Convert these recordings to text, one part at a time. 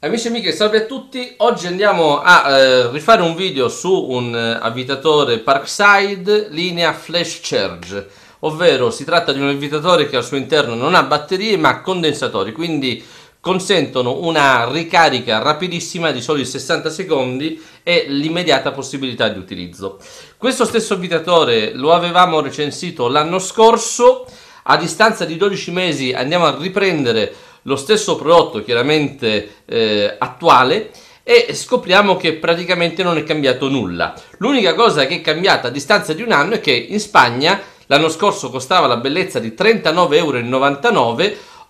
Amici e amiche, salve a tutti! Oggi andiamo a eh, rifare un video su un eh, avvitatore Parkside linea Flash Charge, ovvero si tratta di un avvitatore che al suo interno non ha batterie ma condensatori, quindi consentono una ricarica rapidissima di soli 60 secondi e l'immediata possibilità di utilizzo. Questo stesso avvitatore lo avevamo recensito l'anno scorso, a distanza di 12 mesi andiamo a riprendere lo stesso prodotto chiaramente eh, attuale e scopriamo che praticamente non è cambiato nulla. L'unica cosa che è cambiata a distanza di un anno è che in Spagna l'anno scorso costava la bellezza di 39,99 euro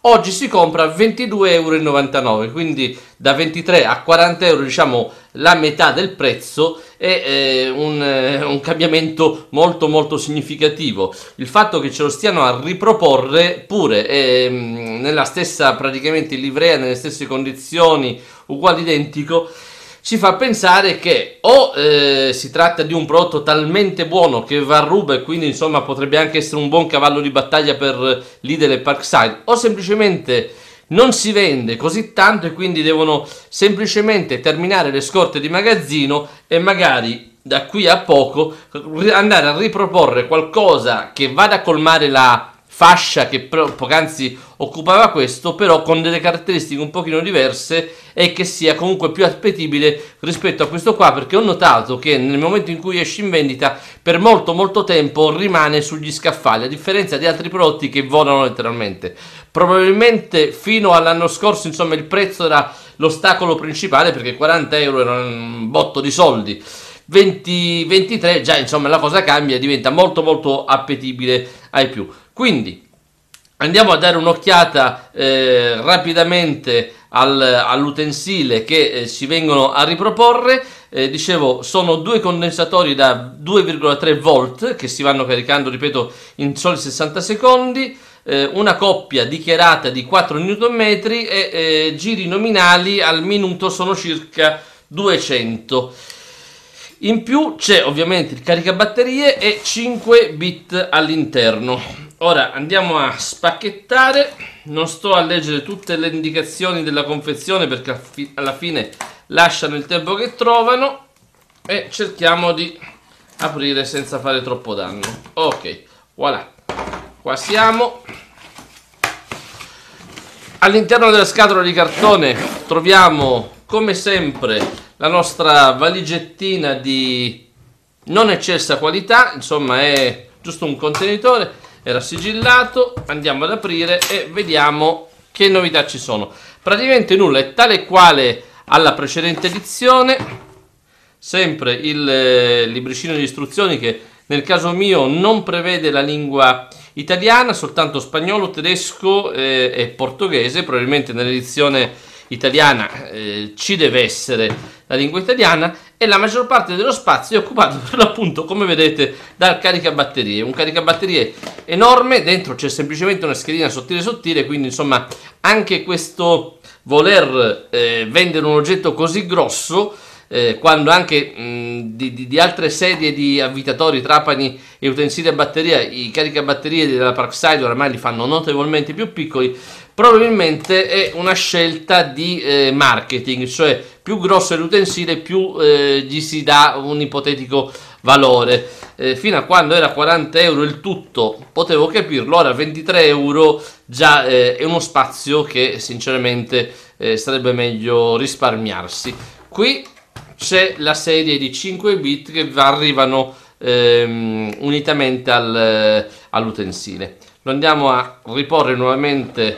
oggi si compra a 22,99€, quindi da 23 a 40 euro, diciamo la metà del prezzo, è eh, un, eh, un, cambiamento molto molto significativo. Il fatto che ce lo stiano a riproporre pure eh, nella stessa praticamente livrea, nelle stesse condizioni, uguale identico, ci fa pensare che o eh, si tratta di un prodotto talmente buono che va a ruba e quindi insomma potrebbe anche essere un buon cavallo di battaglia per Lidl e Parkside o semplicemente non si vende così tanto e quindi devono semplicemente terminare le scorte di magazzino e magari da qui a poco andare a riproporre qualcosa che vada a colmare la fascia che poc'anzi occupava questo, però con delle caratteristiche un pochino diverse e che sia comunque più appetibile rispetto a questo qua, perché ho notato che nel momento in cui esce in vendita per molto molto tempo rimane sugli scaffali, a differenza di altri prodotti che volano letteralmente. Probabilmente fino all'anno scorso, insomma, il prezzo era l'ostacolo principale perché 40 euro era un botto di soldi. 20, 23 già insomma la cosa cambia diventa molto molto appetibile ai più quindi andiamo a dare un'occhiata eh, rapidamente al, all'utensile che eh, ci vengono a riproporre. Eh, dicevo, sono due condensatori da 2,3 volt che si vanno caricando, ripeto, in soli 60 secondi eh, una coppia dichiarata di 4 Nm e eh, giri nominali al minuto sono circa 200. In più c'è ovviamente il caricabatterie e 5 bit all'interno ora andiamo a spacchettare non sto a leggere tutte le indicazioni della confezione perché alla fine lasciano il tempo che trovano e cerchiamo di aprire senza fare troppo danno ok voilà qua siamo all'interno della scatola di cartone troviamo come sempre la nostra valigettina di non eccessa qualità insomma è giusto un contenitore era sigillato andiamo ad aprire e vediamo che novità ci sono praticamente nulla è tale quale alla precedente edizione sempre il eh, libricino di istruzioni che nel caso mio non prevede la lingua italiana soltanto spagnolo tedesco eh, e portoghese probabilmente nell'edizione italiana eh, ci deve essere la lingua italiana e la maggior parte dello spazio è occupato per l'appunto, come vedete, dal caricabatterie. Un caricabatterie enorme, dentro c'è semplicemente una schedina sottile sottile, quindi insomma anche questo voler eh, vendere un oggetto così grosso eh, quando anche mh, di, di, di, altre serie di avvitatori, trapani e utensili a batteria, i caricabatterie della Parkside oramai li fanno notevolmente più piccoli, probabilmente è una scelta di eh, marketing, cioè più grosso è l'utensile più eh, gli si dà un ipotetico valore. Eh, fino a quando era 40 euro il tutto potevo capirlo, ora 23 euro già eh, è uno spazio che sinceramente eh, sarebbe meglio risparmiarsi. Qui c'è la serie di 5 bit che arrivano ehm, unitamente al, eh, all'utensile lo andiamo a riporre nuovamente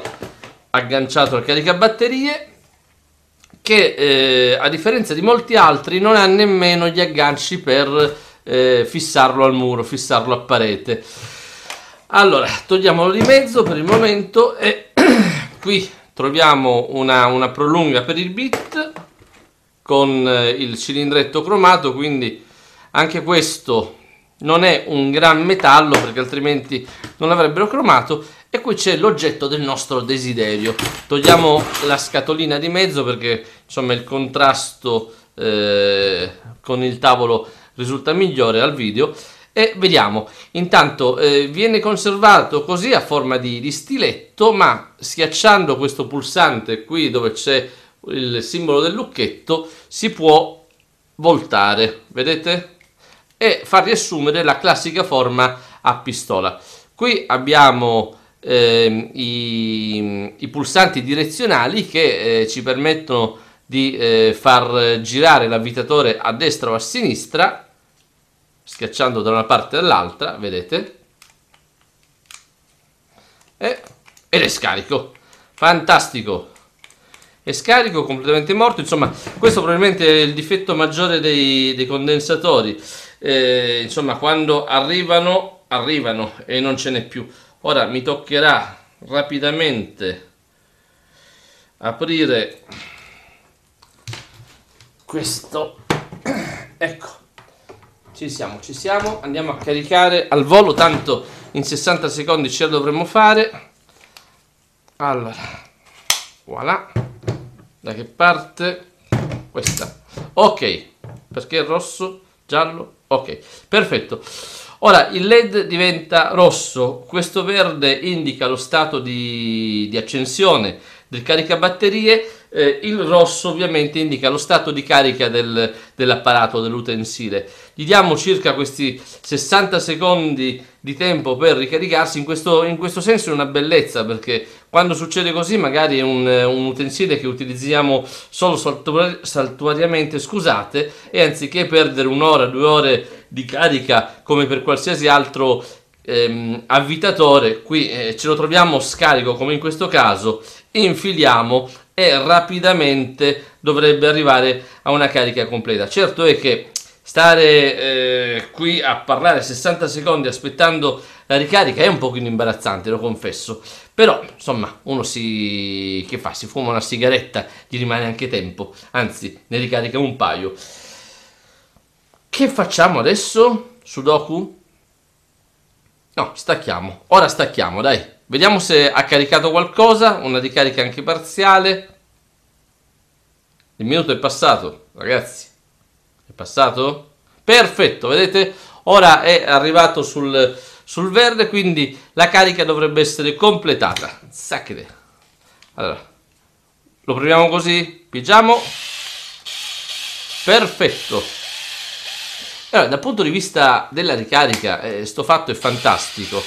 agganciato al caricabatterie che eh, a differenza di molti altri non ha nemmeno gli agganci per eh, fissarlo al muro, fissarlo a parete. Allora, togliamolo di mezzo per il momento e qui troviamo una, una prolunga per il bit con eh, il cilindretto cromato, quindi anche questo non è un gran metallo perché altrimenti non l'avrebbero cromato e qui c'è l'oggetto del nostro desiderio togliamo la scatolina di mezzo perché insomma il contrasto eh, con il tavolo risulta migliore al video e vediamo intanto eh, viene conservato così a forma di, di stiletto ma schiacciando questo pulsante qui dove c'è il simbolo del lucchetto si può voltare vedete e far riassumere la classica forma a pistola. Qui abbiamo eh, i, i, pulsanti direzionali che eh, ci permettono di eh, far girare l'avvitatore a destra o a sinistra schiacciando da una parte all'altra, vedete? E, ed è scarico, fantastico! È scarico, completamente morto, insomma questo probabilmente è il difetto maggiore dei, dei condensatori eh, insomma quando arrivano arrivano e non ce n'è più ora mi toccherà rapidamente aprire questo ecco ci siamo ci siamo andiamo a caricare al volo tanto in 60 secondi ce la dovremmo fare allora voilà da che parte questa ok perché rosso giallo Ok, perfetto. Ora il LED diventa rosso, questo verde indica lo stato di, di accensione del caricabatterie eh, il rosso ovviamente indica lo stato di carica del, dell'apparato, dell'utensile. Gli diamo circa questi 60 secondi di tempo per ricaricarsi, in questo, in questo senso è una bellezza perché quando succede così magari è un, un utensile che utilizziamo solo saltuariamente, scusate, e anziché perdere un'ora, due ore di carica come per qualsiasi altro ehm, avvitatore, qui eh, ce lo troviamo scarico come in questo caso, infiliamo e rapidamente dovrebbe arrivare a una carica completa. Certo è che stare eh, qui a parlare 60 secondi aspettando la ricarica è un po' imbarazzante, lo confesso, però insomma uno si... che fa? Si fuma una sigaretta, gli rimane anche tempo, anzi ne ricarica un paio. Che facciamo adesso? Sudoku? No, stacchiamo. Ora stacchiamo, dai. Vediamo se ha caricato qualcosa, una ricarica anche parziale. Il minuto è passato, ragazzi. È passato? Perfetto, vedete? Ora è arrivato sul, sul verde, quindi la carica dovrebbe essere completata. Sacre. Allora, lo proviamo così, pigiamo. Perfetto. Allora, dal punto di vista della ricarica, eh, sto fatto è fantastico.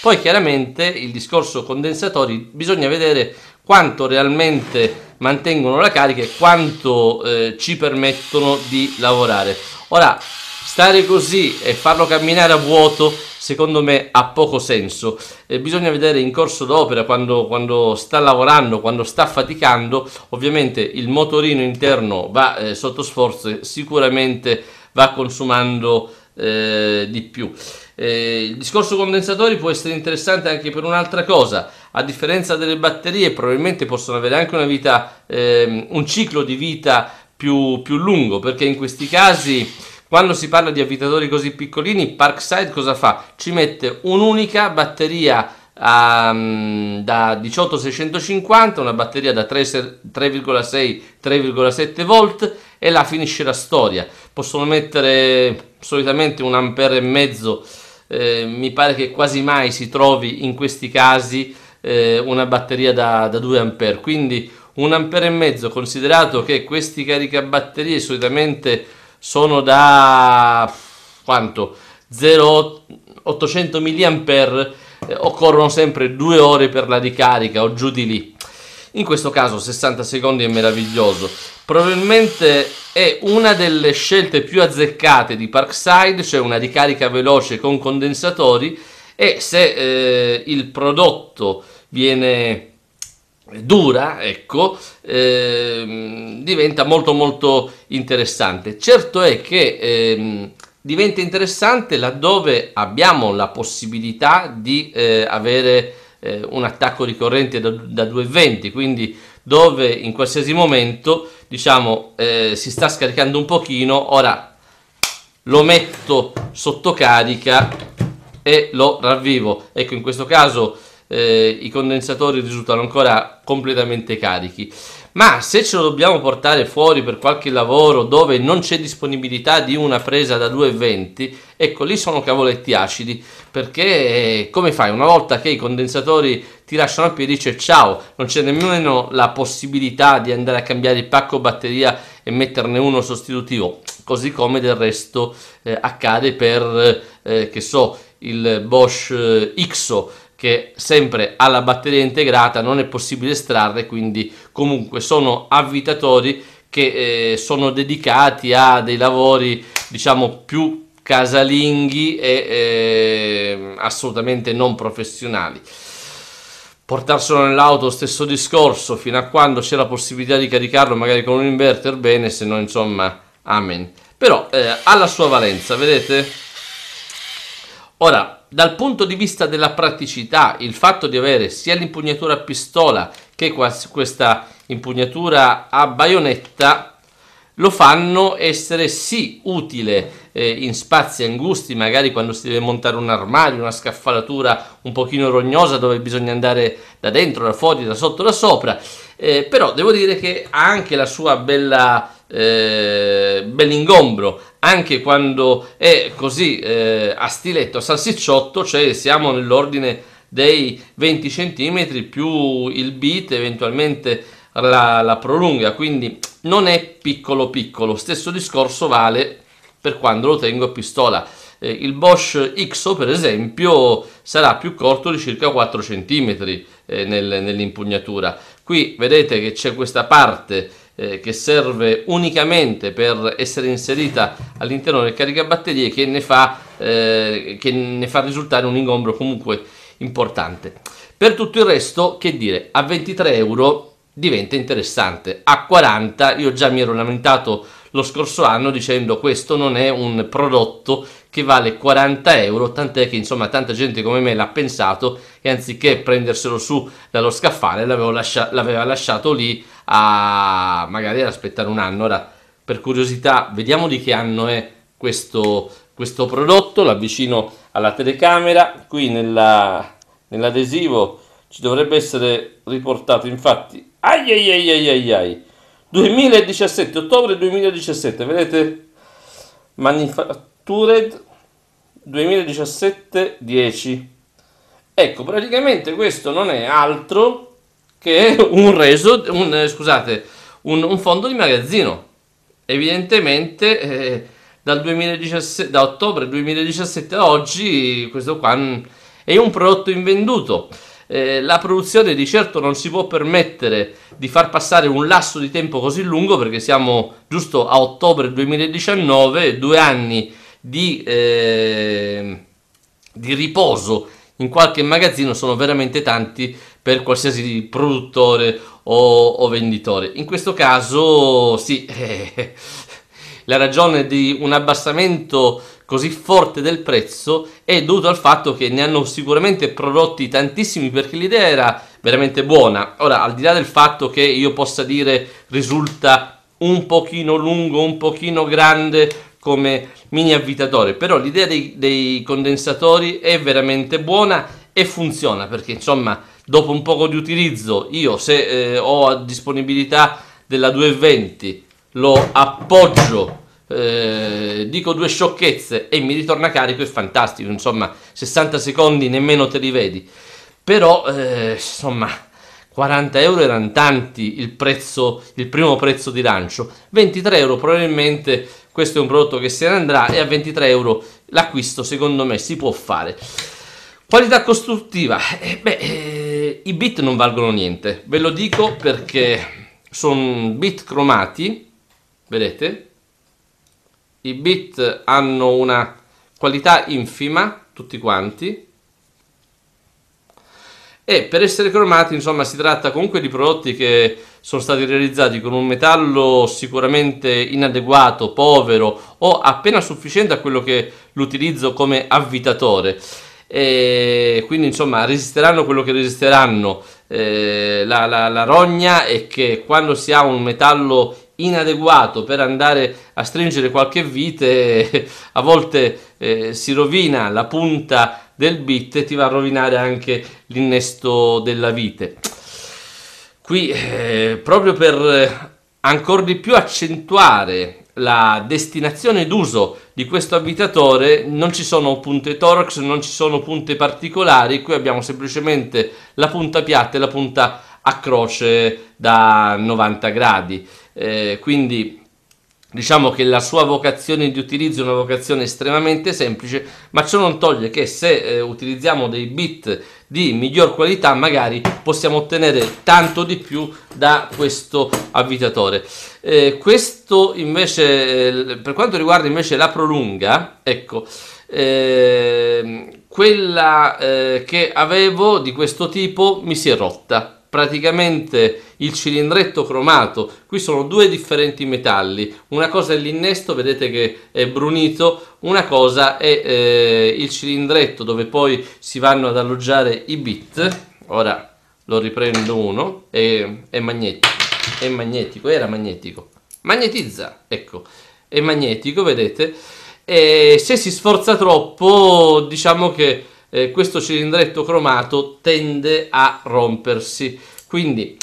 Poi chiaramente il discorso condensatori bisogna vedere quanto realmente mantengono la carica e quanto eh, ci permettono di lavorare. Ora, stare così e farlo camminare a vuoto secondo me ha poco senso eh, bisogna vedere in corso d'opera quando, quando, sta lavorando quando sta faticando ovviamente il motorino interno va eh, sotto sforzo e sicuramente va consumando eh, di più. Eh, il discorso condensatori può essere interessante anche per un'altra cosa, a differenza delle batterie probabilmente possono avere anche una vita, ehm, un ciclo di vita più, più lungo, perché in questi casi... Quando si parla di abitatori così piccolini, Parkside cosa fa? Ci mette un'unica batteria um, da 18650, una batteria da 3,6-3,7 volt e la finisce la storia. Possono mettere solitamente un ampere e mezzo, eh, mi pare che quasi mai si trovi in questi casi eh, una batteria da, da 2 ampere, quindi un ampere e mezzo, considerato che questi caricabatterie solitamente sono da quanto 0,800 mAh eh, occorrono sempre due ore per la ricarica o giù di lì. In questo caso 60 secondi è meraviglioso. Probabilmente è una delle scelte più azzeccate di Parkside, cioè una ricarica veloce con condensatori e se eh, il prodotto viene eh, dura, ecco, eh, diventa molto molto interessante. Certo è che ehm, diventa interessante laddove abbiamo la possibilità di eh, avere eh, un attacco ricorrente da, da 2,20 quindi dove in qualsiasi momento diciamo eh, si sta scaricando un pochino ora lo metto sotto carica e lo ravvivo ecco in questo caso eh, i condensatori risultano ancora completamente carichi ma se ce lo dobbiamo portare fuori per qualche lavoro dove non c'è disponibilità di una presa da 2,20 ecco lì sono cavoletti acidi perché eh, come fai una volta che i condensatori ti lasciano a piedi dice ciao non c'è nemmeno la possibilità di andare a cambiare il pacco batteria e metterne uno sostitutivo così come del resto eh, accade per eh, che so il Bosch eh, IXO che sempre alla batteria integrata non è possibile estrarre, quindi comunque sono avvitatori che eh, sono dedicati a dei lavori diciamo più casalinghi e eh, assolutamente non professionali. Portarselo nell'auto, stesso discorso, fino a quando c'è la possibilità di caricarlo magari con un inverter, bene, se no insomma, amen. Però eh, ha la sua valenza, vedete? Ora, dal punto di vista della praticità, il fatto di avere sia l'impugnatura a pistola che questa impugnatura a baionetta lo fanno essere sì utile eh, in spazi angusti, magari quando si deve montare un armadio, una scaffalatura un pochino rognosa dove bisogna andare da dentro, da fuori, da sotto, da sopra, eh, però devo dire che ha anche la sua bella eh, bell'ingombro anche quando è così eh, a stiletto a salsicciotto cioè siamo nell'ordine dei 20 cm più il bit eventualmente la, la prolunga quindi non è piccolo piccolo stesso discorso vale per quando lo tengo a pistola eh, il Bosch XO per esempio sarà più corto di circa 4 cm eh, nel, nell'impugnatura qui vedete che c'è questa parte eh, che serve unicamente per essere inserita all'interno del caricabatterie che ne fa, eh, che ne fa risultare un ingombro comunque importante. Per tutto il resto, che dire, a 23 euro diventa interessante, a 40 io già mi ero lamentato lo scorso anno dicendo questo non è un prodotto che vale 40 euro, tant'è che insomma tanta gente come me l'ha pensato e anziché prenderselo su dallo scaffale l'aveva lasciato lì a magari aspettare un anno. Ora, per curiosità, vediamo di che anno è questo, questo prodotto. L'avvicino alla telecamera, qui nella, nell'adesivo ci dovrebbe essere riportato, infatti, ai ai ai ai ai ai. 2017, ottobre 2017, vedete? Manufactured 2017 10. Ecco, praticamente questo non è altro che un reso, un, eh, scusate, un, un, fondo di magazzino. Evidentemente eh, dal 2017, da ottobre 2017 a oggi questo qua mm, è un prodotto invenduto. Eh, la produzione di certo non si può permettere di far passare un lasso di tempo così lungo perché siamo giusto a ottobre 2019, due anni di, eh, di riposo in qualche magazzino sono veramente tanti per qualsiasi produttore o, o venditore. In questo caso sì, eh, la ragione di un abbassamento così forte del prezzo è dovuto al fatto che ne hanno sicuramente prodotti tantissimi perché l'idea era veramente buona. Ora, al di là del fatto che io possa dire risulta un pochino lungo, un pochino grande, come mini avvitatore, però l'idea dei, dei condensatori è veramente buona e funziona perché insomma dopo un poco di utilizzo io se eh, ho a disponibilità della 220 lo appoggio eh, dico due sciocchezze e mi ritorna carico è fantastico insomma 60 secondi nemmeno te li vedi però eh, insomma 40 euro erano tanti il prezzo il primo prezzo di lancio 23 euro probabilmente questo è un prodotto che se ne andrà e a 23 euro l'acquisto secondo me si può fare. Qualità costruttiva, eh, beh, eh, i bit non valgono niente, ve lo dico perché sono bit cromati, vedete? I bit hanno una qualità infima, tutti quanti, e per essere cromati insomma si tratta comunque di prodotti che sono stati realizzati con un metallo sicuramente inadeguato, povero o appena sufficiente a quello che l'utilizzo come avvitatore. E quindi insomma resisteranno quello che resisteranno eh, la, la, la rogna è che quando si ha un metallo inadeguato per andare a stringere qualche vite, a volte eh, si rovina la punta del bit e ti va a rovinare anche l'innesto della vite. Qui, eh, proprio per eh, ancora di più accentuare la destinazione d'uso di questo abitatore, non ci sono punte torax, non ci sono punte particolari, qui abbiamo semplicemente la punta piatta e la punta a croce da 90 gradi. Eh, quindi diciamo che la sua vocazione di utilizzo è una vocazione estremamente semplice, ma ciò non toglie che se eh, utilizziamo dei bit di miglior qualità magari possiamo ottenere tanto di più da questo avvitatore eh, questo invece eh, per quanto riguarda invece la prolunga ecco eh, quella eh, che avevo di questo tipo mi si è rotta praticamente il cilindretto cromato. Qui sono due differenti metalli, una cosa è l'innesto, vedete che è brunito, una cosa è eh, il cilindretto dove poi si vanno ad alloggiare i bit. Ora lo riprendo uno, è, è magnetico, è magnetico, era magnetico, magnetizza, ecco, è magnetico, vedete? E se si sforza troppo, diciamo che eh, questo cilindretto cromato tende a rompersi. Quindi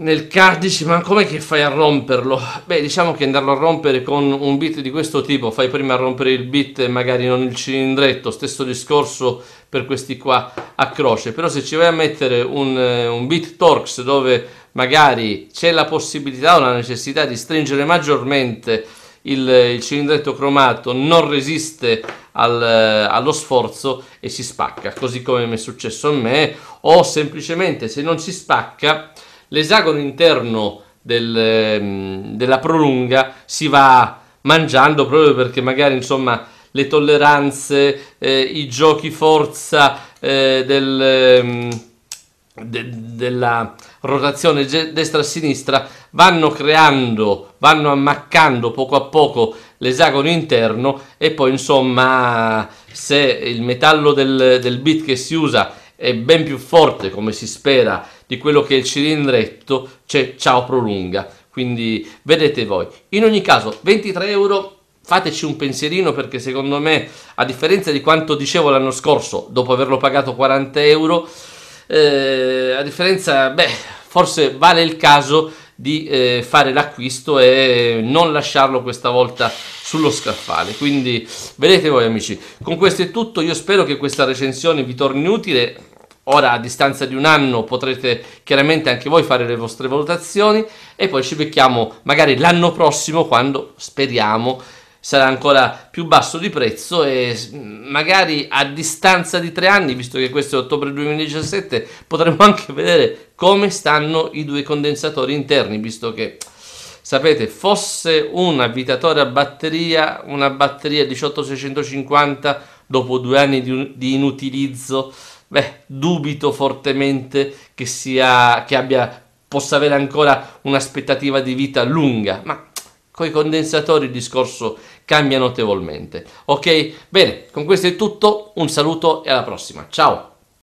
nel Cardice, ma come fai a romperlo? Beh, diciamo che andarlo a rompere con un bit di questo tipo, fai prima a rompere il bit e magari non il cilindretto, stesso discorso per questi qua a croce, però se ci vai a mettere un, eh, un bit Torx dove magari c'è la possibilità o la necessità di stringere maggiormente il, il cilindretto cromato, non resiste al, eh, allo sforzo e si spacca, così come mi è successo a me, o semplicemente se non si spacca l'esagono interno del, ehm, della prolunga si va mangiando proprio perché magari insomma le tolleranze, eh, i giochi forza eh, del, ehm, de, della rotazione destra-sinistra vanno creando, vanno ammaccando poco a poco l'esagono interno e poi insomma se il metallo del, del bit che si usa è ben più forte come si spera di quello che è il cilindretto c'è ciao prolunga quindi vedete voi in ogni caso 23 euro fateci un pensierino perché secondo me a differenza di quanto dicevo l'anno scorso dopo averlo pagato 40 euro eh, a differenza beh forse vale il caso di eh, fare l'acquisto e non lasciarlo questa volta sullo scaffale quindi vedete voi amici con questo è tutto io spero che questa recensione vi torni utile Ora a distanza di un anno potrete chiaramente anche voi fare le vostre valutazioni e poi ci becchiamo magari l'anno prossimo quando speriamo sarà ancora più basso di prezzo e magari a distanza di tre anni, visto che questo è ottobre 2017, potremo anche vedere come stanno i due condensatori interni, visto che sapete, fosse un avvitatore a batteria, una batteria 18650 dopo due anni di, di inutilizzo Beh, dubito fortemente che, sia, che abbia, possa avere ancora un'aspettativa di vita lunga, ma con i condensatori il discorso cambia notevolmente. Ok? Bene, con questo è tutto, un saluto e alla prossima. Ciao!